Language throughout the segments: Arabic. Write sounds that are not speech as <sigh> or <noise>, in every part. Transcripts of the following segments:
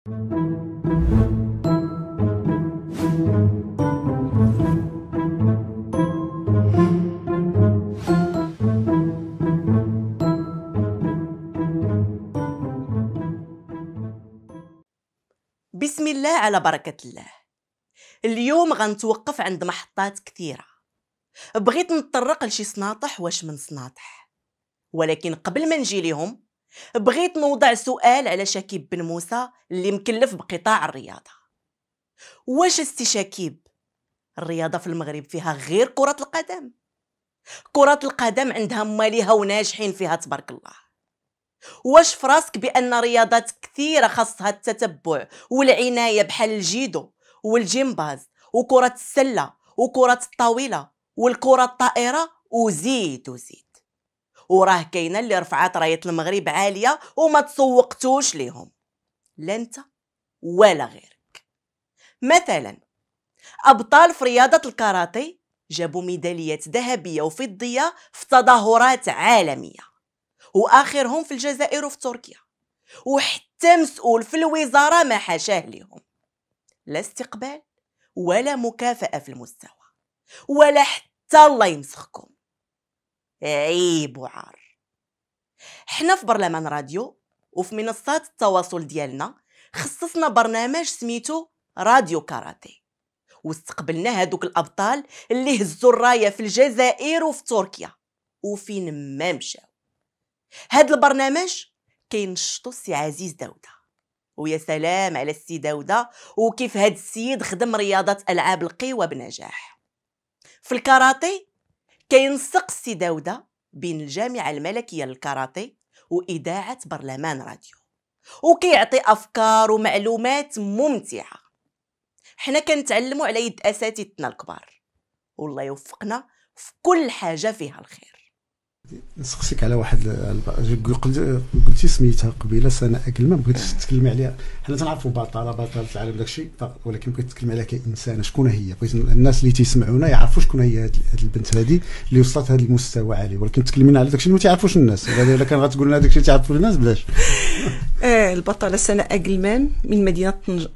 بسم الله على بركة الله اليوم غنتوقف عند محطات كثيرة بغيت نتطرق لشي صناطح واش من صناطح ولكن قبل ما نجي ليهم بغيت نوضع سؤال على شكيب بن موسى اللي مكلف بقطاع الرياضة واش استي شكيب الرياضة في المغرب فيها غير كرة القدم كرة القدم عندها ماليها وناجحين فيها تبارك الله واش فراسك بأن رياضات كثيرة خاصها التتبع والعناية بحال الجيدو والجيمباز وكرة السلة وكرة الطاولة والكرة الطائرة وزيد وزيد وراه كاينه اللي رفعات رايه المغرب عاليه وما تسوقتوش ليهم لا انت ولا غيرك مثلا ابطال في رياضه الكاراتي جابوا ميداليات ذهبيه وفضيه في تظاهرات عالميه واخرهم في الجزائر وفي تركيا وحتى مسؤول في الوزاره ما حاشاه لهم لا استقبال ولا مكافاه في المستوى ولا حتى الله يمسخكم عيب وعار حنا في برلمان راديو وفي منصات التواصل ديالنا خصصنا برنامج سميتو راديو كاراتي واستقبلنا هادوك الابطال اللي هزوا الرايه في الجزائر وفي تركيا وفين ما مشاو هاد البرنامج كينشطو السي عزيز داوده ويا سلام على السي داوده وكيف هاد السيد خدم رياضه العاب القوى بنجاح في الكاراتي كينسق السي داوده بين الجامعه الملكيه للكاراتي واذاعه برلمان راديو وكيعطي افكار ومعلومات ممتعه حنا كنتعلموا على يد اساتذتنا الكبار والله يوفقنا في كل حاجه فيها الخير نسقسيك على واحد قلتي سميتها قبيله سناء كلمه ما بغيتش آه. تتكلمي عليها حنا تنعرفوا بطاله بطاله العالم داك الشيء ولكن بغيت تتكلمي عليها كانسانه شكون هي بغيت الناس اللي تيسمعونا يعرفوا شكون هي هذه البنت هذه اللي وصلت هذا المستوى عالي ولكن تكلمينا على داك الشيء ما تيعرفوش الناس الا كان غتقول لنا داك الشيء تيعرفوا الناس بلاش <laughs> ايه البطله سناء اجلمان من مدينه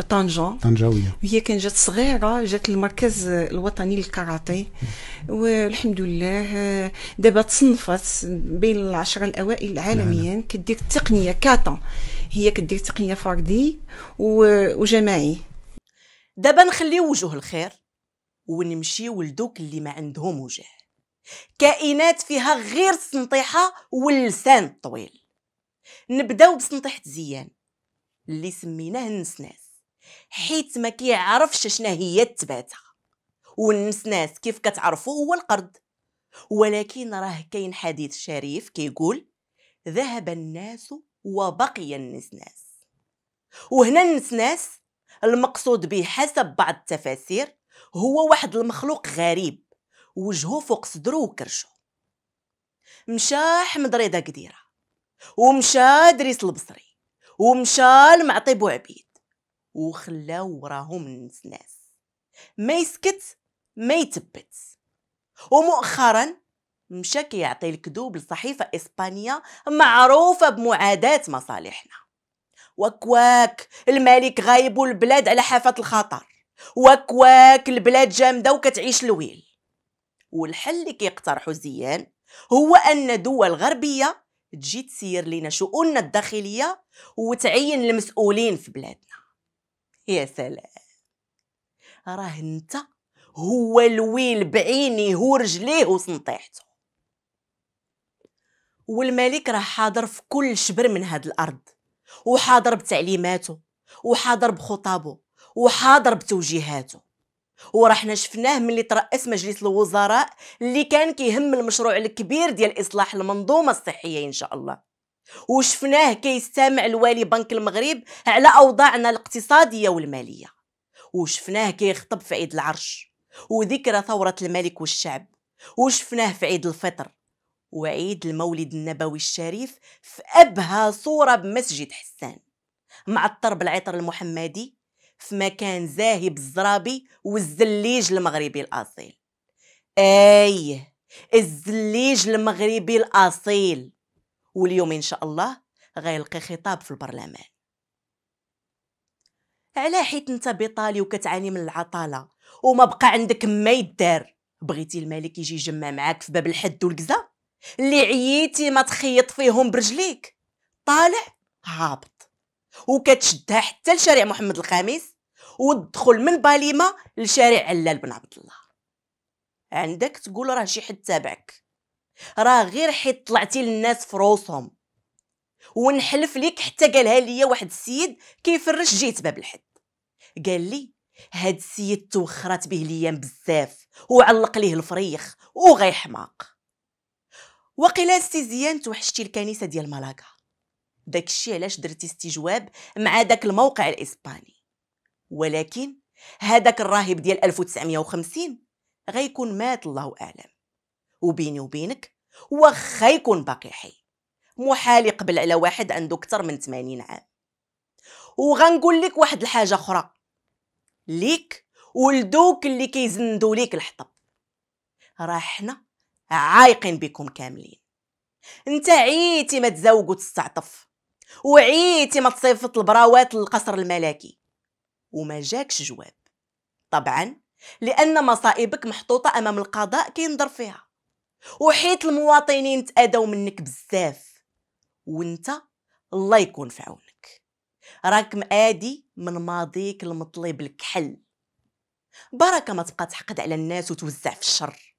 طنجه طنجاويه وهي كانت جات صغيره جات المركز الوطني للكاراتيه والحمد لله آه، دابا تصنفت بين العشره الاوائل عالميا كدير التقنيه كاتا هي كدير تقنيه فردي وجماعي دابا نخليو وجوه الخير ونمشيو لدوك اللي ما عندهم وجه كائنات فيها غير السنطيحه واللسان الطويل نبداو بسنطيحة زيان اللي سميناه النسناس حيت ما كيعرفش شنو هي التباتة والنسناس كيف كتعرفوا هو القرد ولكن راه كاين حديث شريف كيقول ذهب الناس وبقي النسناس وهنا النسناس المقصود به حسب بعض التفاسير هو واحد المخلوق غريب وجهه فوق صدره وكرشه مشى حمد رضا قديره ومشى دريس البصري ومشى المعطي بوعبيد وخلا وراهم الناس ناس ما يسكت ما يتبت ومؤخرا مشى كيعطي الكذوب لصحيفة إسبانية معروفة بمعاداة مصالحنا وكواك الملك غايب والبلاد على حافة الخطر وكواك البلاد جامدة وكتعيش الويل والحل اللي كيقترحو زيان هو أن دول غربية تجي تسير لنا شؤوننا الداخلية وتعين المسؤولين في بلادنا يا سلام راه انت هو الويل بعينيه ورجليه وصنطيحته والملك راه حاضر في كل شبر من هاد الارض وحاضر بتعليماته وحاضر بخطابه وحاضر بتوجيهاته ورحنا شفناه ملي ترأس مجلس الوزراء اللي كان كيهم المشروع الكبير ديال اصلاح المنظومه الصحيه ان شاء الله وشفناه كيستمع الوالي بنك المغرب على اوضاعنا الاقتصاديه والماليه وشفناه كيخطب في عيد العرش وذكرى ثوره الملك والشعب وشفناه في عيد الفطر وعيد المولد النبوي الشريف في ابهى صوره بمسجد حسان مع الطرب العطر المحمدي في مكان زاهي بالزرابي والزليج المغربي الاصيل ايه الزليج المغربي الاصيل واليوم ان شاء الله غيلقي خطاب في البرلمان على حيت انت بيطالي وكتعاني من العطاله وما بقى عندك ما يدار بغيتي الملك يجي يجمع معاك في باب الحد والكزا اللي عييتي ما تخيط فيهم برجليك طالع هابط وكتشدها حتى لشارع محمد الخامس وتدخل من باليما لشارع علال بن عبد الله عندك تقول راه شي حد تابعك راه غير حيت طلعتي للناس في روسهم ونحلف ليك حتى قالها ليا واحد السيد كيفرش جيت باب الحد قال لي هاد السيد توخرات به ليام بزاف وعلق ليه الفريخ وغي حماق وقيلا سي زيان توحشتي الكنيسه ديال مالاكا داكشي علاش درتي استجواب مع داك الموقع الاسباني ولكن هذاك الراهب ديال 1950 غيكون مات الله اعلم وبيني وبينك واخا يكون باقي حي محال يقبل على واحد عنده اكثر من 80 عام وغنقول لك واحد الحاجه اخرى ليك ولدوك اللي كيزندوا ليك الحطب راه حنا عايقين بكم كاملين انت عيتي ما تزوج وتستعطف وعيتي ما تصيفط البراوات للقصر الملكي وما جاكش جواب طبعا لأن مصائبك محطوطة أمام القضاء كينظر فيها وحيت المواطنين تأدوا منك بزاف وانت الله يكون في عونك راك مآدي من ماضيك المطلب الكحل بركة ما تبقى تحقد على الناس وتوزع في الشر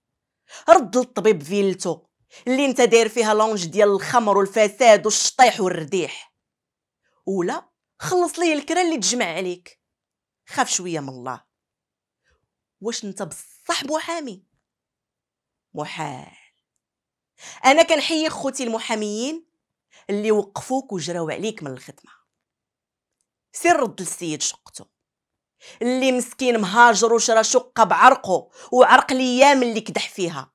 رد للطبيب فيلتو اللي انت داير فيها لونج ديال الخمر والفساد والشطيح والرديح ولا خلص لي الكره اللي تجمع عليك خاف شويه من الله واش انت بصح محامي محال انا كنحيي خوتي المحاميين اللي وقفوك وجراو عليك من الخدمه سير رد للسيد شقته اللي مسكين مهاجر وشرا شقه بعرقه وعرق الايام اللي كدح فيها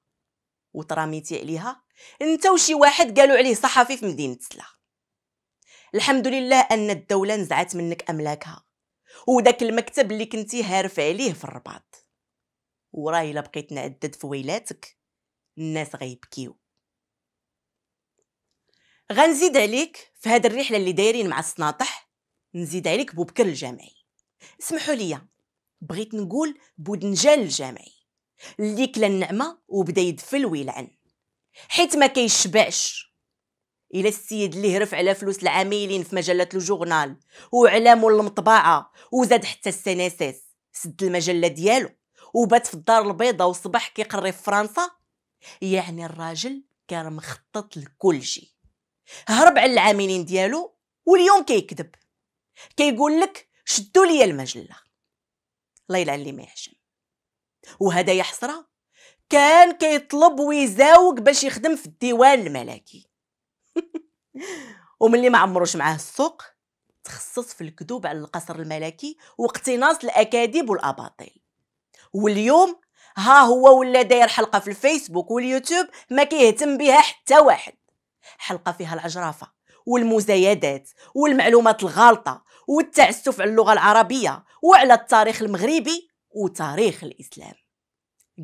وتراميتي عليها انت وشي واحد قالوا عليه صحفي في مدينه سلا الحمد لله ان الدوله نزعت منك املاكها وداك المكتب اللي كنتي هارف عليه في الرباط وراه الا بقيت نعدد فويلاتك الناس غيبكيو غنزيد عليك في هاد الرحله اللي دايرين مع السناطح نزيد عليك بوبكر الجامعي اسمحوا لي بغيت نقول بودنجال الجامعي اللي كلا النعمه وبدا يدفل ويلعن حيت ما كيشبعش الا السيد اللي هرف على فلوس العاملين في مجله الجورنال وعلامو المطبعه وزاد حتى السناساس سد المجله ديالو وبات في الدار البيضاء وصبح كيقري في فرنسا يعني الراجل كان مخطط لكل شيء هرب على العاملين ديالو واليوم كيكذب كيقول لك شدوا لي المجله الله يلعن اللي ما يحشم وهذا يا حسره كان كيطلب ويزاوق باش يخدم في الديوان الملكي وملي ما عمروش معاه السوق تخصص في الكذوب على القصر الملكي واقتناص الاكاذيب والاباطيل واليوم ها هو ولا داير حلقه في الفيسبوك واليوتيوب ما كيهتم بها حتى واحد حلقه فيها العجرفه والمزايدات والمعلومات الغالطه والتعسف على اللغه العربيه وعلى التاريخ المغربي وتاريخ الاسلام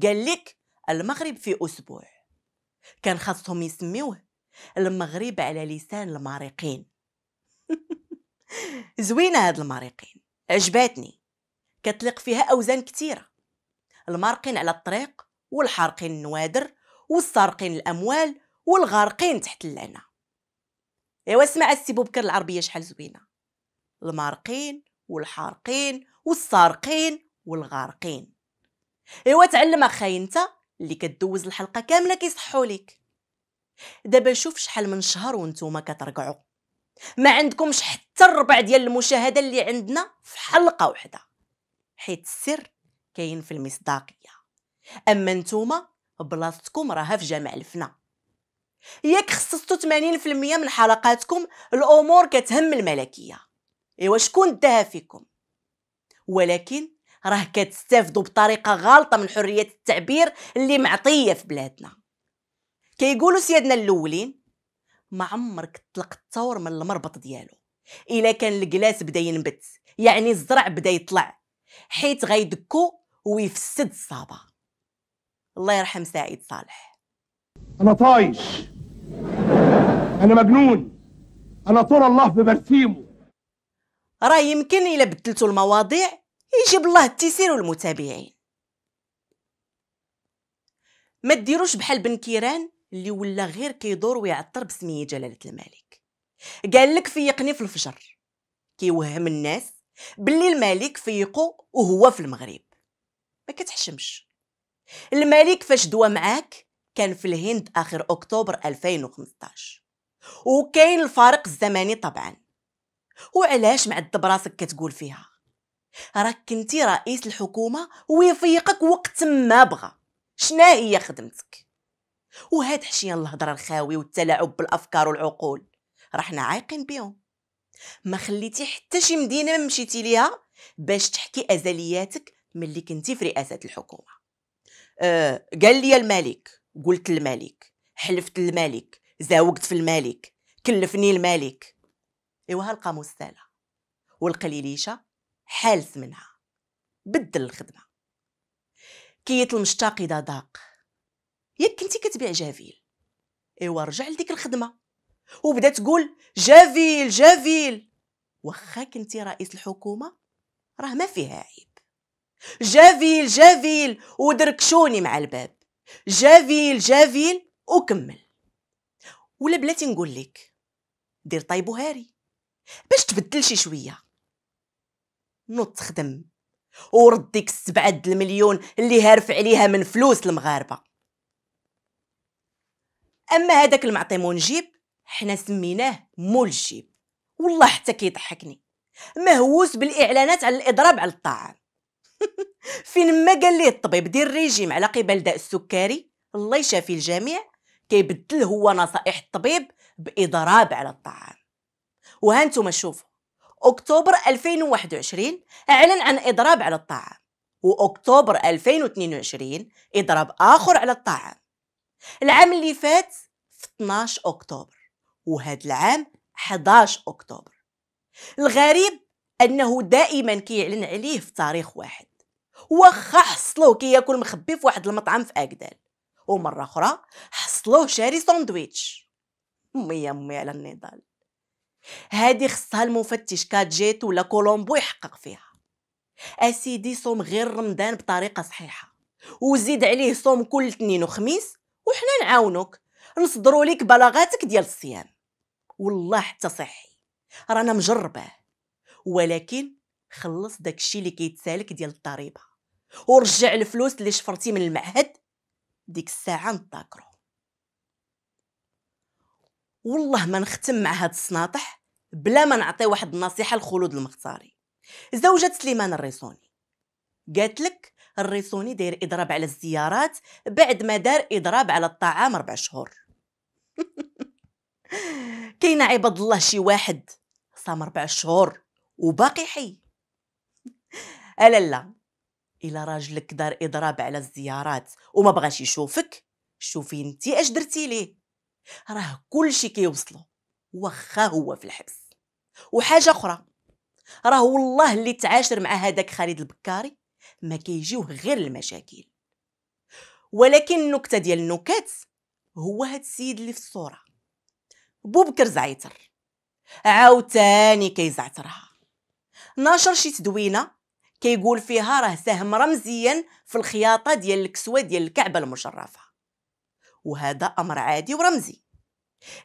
قال لك المغرب في اسبوع كان خاصهم يسميوه المغرب على لسان المارقين <laughs> زوينة هاد المارقين عجباتني كتليق فيها أوزان كتيرة المارقين على الطريق والحارقين النوادر والسارقين الأموال والغارقين تحت اللعنة إيوا اسمع السي بوبكر العربية شحال زوينة المارقين والحارقين والسارقين والغارقين إيوا تعلم أخاي أنت اللي كدوز الحلقة كاملة كيصحوا لك دابا نشوف شحال من شهر وانتوما كترقعوا ما عندكمش حتى الربع ديال المشاهده اللي عندنا في حلقه واحده حيت السر كاين في المصداقيه اما نتوما بلاصتكم راها في جامع الفنا ياك خصصتو 80% من حلقاتكم الامور كتهم الملكيه ايوا شكون داها فيكم ولكن راه كتستافدوا بطريقه غالطه من حريه التعبير اللي معطيه في بلادنا كيقولوا سيادنا الاولين ما عمرك طلق الثور من المربط ديالو الا كان الكلاس بدا ينبت يعني الزرع بدا يطلع حيت غيدكو ويفسد الصابه الله يرحم سعيد صالح انا طايش انا مجنون انا طول الله ببرسيمه راه يمكن الا بدلتو المواضيع يجيب الله التيسير والمتابعين ما ديروش بحال بن كيران اللي ولا غير كيدور ويعطر بسميه جلاله الملك قال لك فيقني في الفجر كيوهم الناس باللي الملك فيقو وهو في المغرب ما كتحشمش الملك فاش دوا معاك كان في الهند اخر اكتوبر 2015 وكاين الفارق الزمني طبعا وعلاش معد براسك كتقول فيها راك كنتي رئيس الحكومه ويفيقك وقت ما بغى شنا هي خدمتك وهاد حشيان الهضره الخاوي والتلاعب بالافكار والعقول رحنا عايقين بيهم ما خليتي حتى شي مدينه ما مشيتي ليها باش تحكي ازلياتك ملي كنتي في رئاسه الحكومه آه قال لي الملك قلت الملك حلفت الملك زاوقت في الملك كلفني الملك ايوا هالقاموس ساله والقليليشه حالس منها بدل الخدمه كيت المشتاق اذا ضاق ياك كنتي كتبيع جافيل ايوا رجع لديك الخدمه وبدا تقول جافيل جافيل واخا كنتي رئيس الحكومه راه ما فيها عيب جافيل جافيل ودركشوني مع الباب جافيل جافيل وكمل ولا بلاتي نقول لك دير طيب وهاري باش تبدل شي شويه نوض تخدم ورد ديك السبعة المليون اللي هارف عليها من فلوس المغاربه اما هذاك المعطي منجيب حنا سميناه مول جيب والله حتى كيضحكني مهووس بالاعلانات على الاضراب على الطعام <laughs> فين ما قال ليه الطبيب دير ريجيم على قبل داء السكري الله يشافي الجميع كيبدل هو نصائح الطبيب باضراب على الطعام نتوما شوفوا اكتوبر 2021 اعلن عن اضراب على الطعام واكتوبر 2022 اضراب اخر على الطعام العام اللي فات في 12 أكتوبر وهذا العام 11 أكتوبر الغريب أنه دائما كيعلن عليه في تاريخ واحد واخا حصلوه كياكل مخبي في واحد المطعم في أكدال ومرة أخرى حصلوه شاري ساندويتش أمي أمي على النضال هادي خصها المفتش كاتجيت ولا كولومبو يحقق فيها اسيدي صوم غير رمضان بطريقه صحيحه وزيد عليه صوم كل اثنين وخميس وحنا نعاونك نصدروا لك بلاغاتك ديال الصيام والله حتى صحي رانا مجرباه ولكن خلص داكشي اللي كيتسالك ديال الضريبه ورجع الفلوس اللي شفرتي من المعهد ديك الساعه نتاكرو والله ما نختم مع هاد السناطح بلا ما نعطي واحد النصيحه لخلود المختاري زوجة سليمان الريصوني قالت لك الريسوني داير اضراب على الزيارات بعد ما دار اضراب على الطعام ربع شهور <laughs> كاين عباد الله شي واحد صام ربع شهور وباقي حي <laughs> الا لا الا راجلك دار اضراب على الزيارات وما بغاش يشوفك شوفي انت اش درتي ليه راه كلشي كيوصلو واخا هو في الحبس وحاجه اخرى راه والله اللي تعاشر مع هذاك خالد البكاري ما كيجيوه غير المشاكل ولكن النكته ديال النكات هو هاد السيد اللي في الصوره بوبكر زعيتر عاوتاني كيزعترها ناشر شي تدوينه كيقول فيها راه ساهم رمزيا في الخياطه ديال الكسوه ديال الكعبه المشرفه وهذا امر عادي ورمزي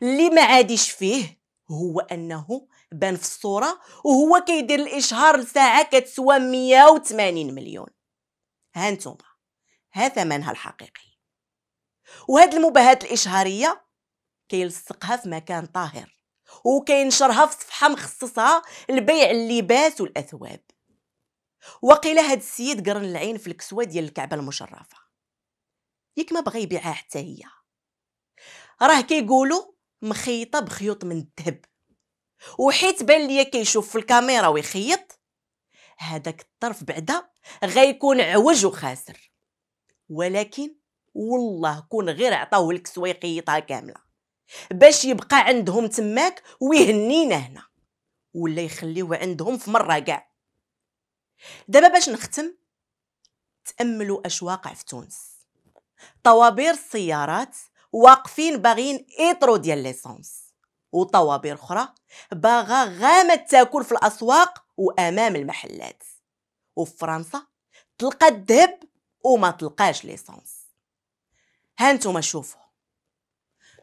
اللي ما عاديش فيه هو انه بان في الصوره وهو كيدير الاشهار لساعه كتسوى 180 مليون ها انتم ها ثمنها الحقيقي وهاد المباهات الاشهاريه كيلصقها في مكان طاهر وكينشرها في صفحه مخصصها لبيع اللباس والاثواب وقيلا هاد السيد قرن العين في الكسوه ديال الكعبه المشرفه ياك ما بغى يبيعها حتى هي راه كيقولوا مخيطه بخيوط من الذهب وحيت بان ليا كيشوف في الكاميرا ويخيط هذاك الطرف بعدا غيكون عوج وخاسر ولكن والله كون غير عطاوه الكسوه يقيطها كامله باش يبقى عندهم تماك ويهنينا هنا ولا يخليوه عندهم في مره كاع دابا باش نختم تاملوا اش واقع في تونس طوابير السيارات واقفين باغيين ايترو ديال ليسونس وطوابير أخرى باغا غامة تاكل في الأسواق وأمام المحلات وفي فرنسا تلقى الذهب وما تلقاش ليسونس هانتوما شوفوا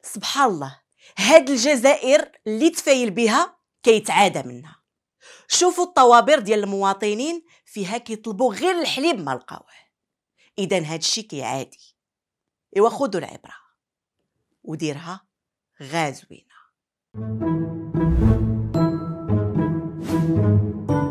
سبحان الله هاد الجزائر اللي تفايل بها كيتعادى منها شوفوا الطوابير ديال المواطنين فيها كيطلبوا غير الحليب ما لقاوه اذا هاد الشيء كيعادي ايوا خذوا العبره وديرها غازوين Thank you.